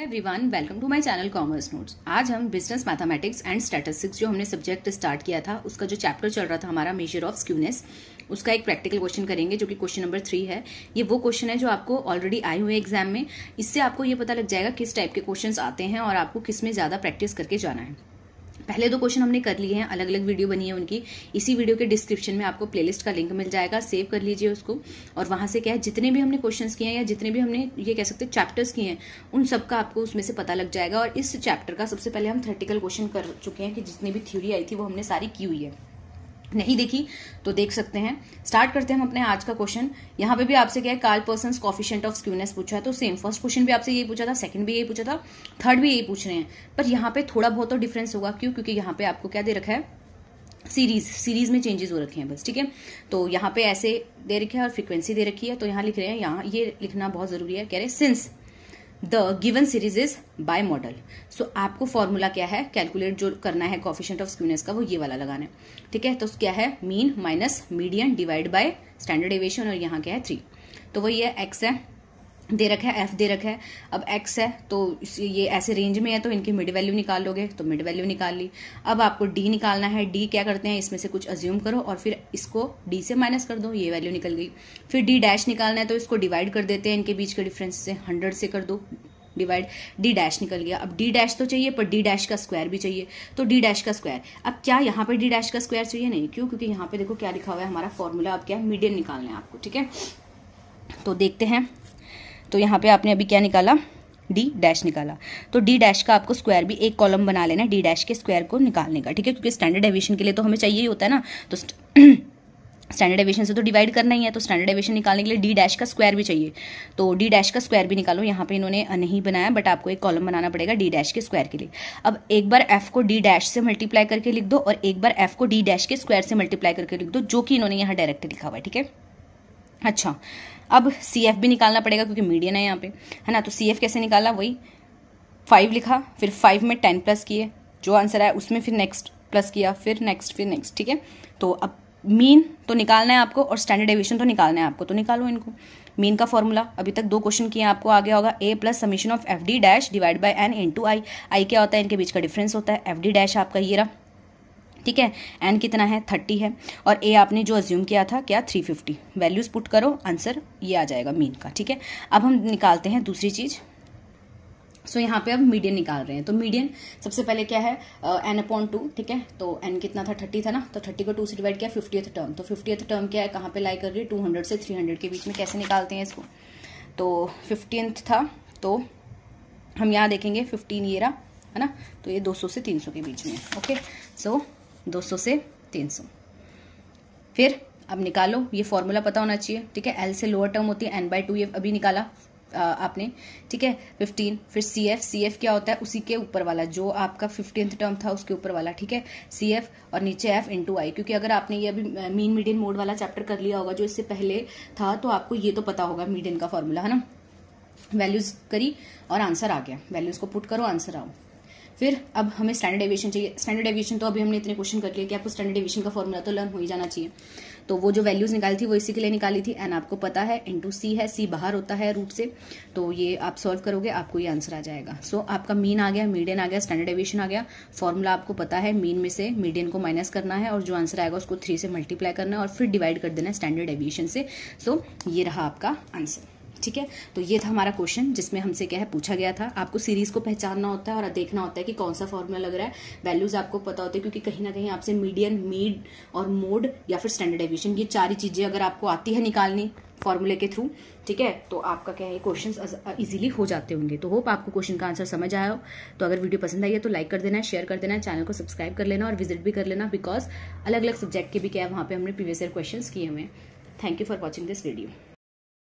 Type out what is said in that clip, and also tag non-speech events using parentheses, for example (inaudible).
everyone welcome to my channel commerce notes आज हम business mathematics and statistics जो हमने सब्जेक्ट स्टार्ट किया था उसका जो चैप्टर चल रहा था हमारा मेजर ऑफ स्क्यूनेस उसका एक प्रैक्टिकल क्वेश्चन करेंगे जो कि क्वेश्चन नंबर थ्री है ये वो क्वेश्चन है जो आपको ऑलरेडी आए हुए एग्जाम में इससे आपको ये पता लग जाएगा किस टाइप के क्वेश्चन आते हैं और आपको किस में ज़्यादा प्रैक्टिस करके जाना है पहले दो क्वेश्चन हमने कर लिए हैं अलग अलग वीडियो बनी है उनकी इसी वीडियो के डिस्क्रिप्शन में आपको प्लेलिस्ट का लिंक मिल जाएगा सेव कर लीजिए उसको और वहां से क्या है जितने भी हमने क्वेश्चन किए हैं या जितने भी हमने ये कह सकते हैं चैप्टर्स किए हैं उन सबका आपको उसमें से पता लग जाएगा और इस चैप्टर का सबसे पहले हम थर्टिकल क्वेश्चन कर चुके हैं कि जितनी भी थ्योरी आई थी वो हमने सारी की हुई है नहीं देखी तो देख सकते हैं स्टार्ट करते हैं हम अपने आज का क्वेश्चन यहाँ पे भी आपसे क्या है Karl Pearson coefficient of skewness पूछा है तो सेम फर्स्ट क्वेश्चन भी आपसे यही पूछा था सेकंड भी यही पूछा था थर्ड भी यही पूछ रहे हैं पर यहाँ पे थोड़ा बहुत तो डिफरेंस होगा क्यों क्योंकि यहाँ पे आपको क्या दे रखा है सीरीज सीरीज में चेंजेस हो रखे हैं बस ठीक है तो यहाँ पे ऐसे दे रखे हैं और फ्रिक्वेंसी दे रखी है तो यहाँ लिख रहे हैं यहाँ ये लिखना बहुत जरूरी है कह रहे since the given series is bimodal so आपको फॉर्मूला क्या है कैलकुलेट जो करना है कॉफिशेंट ऑफ स्क्यूनेस का वो ये वाला लगाना है ठीक है तो क्या है mean minus median divide by standard deviation और यहाँ क्या है थ्री तो वो ये एक्स है दे रखा है एफ दे रखा है अब एक्स है तो ये ऐसे रेंज में है तो इनकी मिड वैल्यू निकाल लोगे तो मिड वैल्यू निकाल ली अब आपको डी निकालना है डी क्या करते हैं इसमें से कुछ अज्यूम करो और फिर इसको डी से माइनस कर दो ये वैल्यू निकल गई फिर डी डैश निकालना है तो इसको डिवाइड कर देते हैं इनके बीच के डिफरेंस से हंड्रेड से कर दो डिवाइड डी डैश निकल गया अब डी डैश तो चाहिए पर डी डैश का स्क्वायर भी चाहिए तो डी डैश का स्क्वायर अब क्या यहाँ पर डी डैश का स्क्वायर चाहिए नहीं क्यों क्योंकि यहाँ पे देखो क्या लिखा हुआ है हमारा फॉर्मूला अब क्या है मीडियम निकालना है आपको ठीक है तो देखते हैं तो यहाँ पे आपने अभी क्या निकाला डी डैश निकाला तो डी डैश का आपको स्क्वायर भी एक कॉलम बना लेना है डी डैश के स्क्वायर को निकालने का ठीक है क्योंकि स्टैंडर्ड एविशन के लिए तो हमें चाहिए ही होता है ना तो स्टैंडर्ड एविशन (clears throat) से तो डिवाइड करना ही है तो स्टैंडर्ड एविशन निकालने के लिए डी डैश का स्क्वायर भी चाहिए तो डी डैश का स्क्वायर भी निकालो यहाँ पे इन्होंने नहीं बनाया बट आपको एक कॉलम बनाना पड़ेगा डी डैश के स्क्वायर के लिए अब एक बार एफ को डी डैश से मल्टीप्लाई करके लिख दो और एक बार एफ को डी डैश के स्क्वायर से मल्टीप्लाई करके लिख दो जो कि इन्होंने यहाँ डायरेक्ट लिखा हुआ है ठीक है अच्छा अब सी एफ भी निकालना पड़ेगा क्योंकि मीडियन है यहाँ पे है ना तो सी एफ कैसे निकाला वही फाइव लिखा फिर फाइव में टेन प्लस किए जो आंसर आया उसमें फिर नेक्स्ट प्लस किया फिर नेक्स्ट फिर नेक्स्ट ठीक है तो अब मीन तो निकालना है आपको और स्टैंडर्ड एविशन तो निकालना है आपको तो निकालो इनको मीन का फॉर्मूला अभी तक दो क्वेश्चन किए आपको आ गया होगा A plus summation of F D dash divide by N into I I क्या होता है इनके बीच का डिफरेंस होता है एफ डी डैश आपका ये रहा ठीक है एन कितना है थर्टी है और ए आपने जो अज्यूम किया था क्या थ्री फिफ्टी वैल्यूज पुट करो आंसर ये आ जाएगा मीन का ठीक है अब हम निकालते हैं दूसरी चीज़ सो so, यहाँ पे अब मीडियन निकाल रहे हैं तो मीडियन सबसे पहले क्या है एन अपॉन टू ठीक है तो एन कितना था थर्टी था ना तो थर्टी को टू से डिवाइड किया फिफ्टी टर्म तो फिफ्टी टर्म क्या है कहाँ पे लाई कर रही है टू हंड्रेड से थ्री हंड्रेड के बीच में कैसे निकालते हैं इसको तो फिफ्टींथ था तो हम यहाँ देखेंगे फिफ्टीन ये रहा है ना तो ये दो सौ से तीन सौ के बीच में ओके सो so, 200 से 300 फिर अब निकालो ये फॉर्मूला पता होना चाहिए ठीक है एल से लोअर टर्म होती है एन बाई टू ये अभी निकाला आपने ठीक है फिफ्टीन फिर सी एफ सी एफ क्या होता है उसी के ऊपर वाला जो आपका फिफ्टीन टर्म था उसके ऊपर वाला ठीक है सी एफ और नीचे एफ इंटू आई क्योंकि अगर आपने ये अभी मीन मीडियन मोड वाला चैप्टर कर लिया होगा जो इससे पहले था तो आपको ये तो पता होगा मीडियन का फॉर्मूला है ना वैल्यूज करी और आंसर आ गया वैल्यूज को पुट करो आंसर आओ फिर अब हमें स्टैंडर्ड एविएशन चाहिए स्टैंडर्ड एविएशन तो अभी हमने इतने क्वेश्चन कर लिए कि आपको स्टैंडर्ड एविएशन का फॉर्मूला तो लर्न हो ही जाना चाहिए तो वो जो वैल्यूज निकाली थी वो इसी के लिए निकाली थी एंड आपको पता है इंटू सी है सी बाहर होता है रूट से तो ये आप सॉल्व करोगे आपको ये आंसर आ जाएगा सो so, आपका मीन आ गया मीडियन आ गया स्टैंडर्ड एविएशन आ गया फॉर्मूला आपको पता है मीन में से मीडियन को माइनस करना है और जो आंसर आएगा उसको थ्री से मल्टीप्लाई करना है और फिर डिवाइड कर देना है स्टैंडर्ड एविएशन से सो so, ये रहा आपका आंसर ठीक है तो ये था हमारा क्वेश्चन जिसमें हमसे क्या है पूछा गया था आपको सीरीज को पहचानना होता है और देखना होता है कि कौन सा फॉर्मूला लग रहा है वैल्यूज आपको पता होते हैं क्योंकि कहीं ना कहीं आपसे मीडियन मीड और मोड या फिर स्टैंडर्डाइजेशन ये चार चीजें अगर आपको आती है निकालनी फॉर्मूले के थ्रू ठीक है तो आपका क्या है क्वेश्चन इजीली हो जाते होंगे तो होप आपको क्वेश्चन का आंसर समझ आया हो तो अगर वीडियो पसंद आई है तो लाइक कर देना शेयर कर देना चैनल को सब्सक्राइब कर लेना और विजिट भी कर लेना बिकॉज अलग अलग सब्जेक्ट के भी क्या है वहाँ पे हमने प्रीवियस ईयर क्वेश्चन किए हुए हैं thank you for watching this video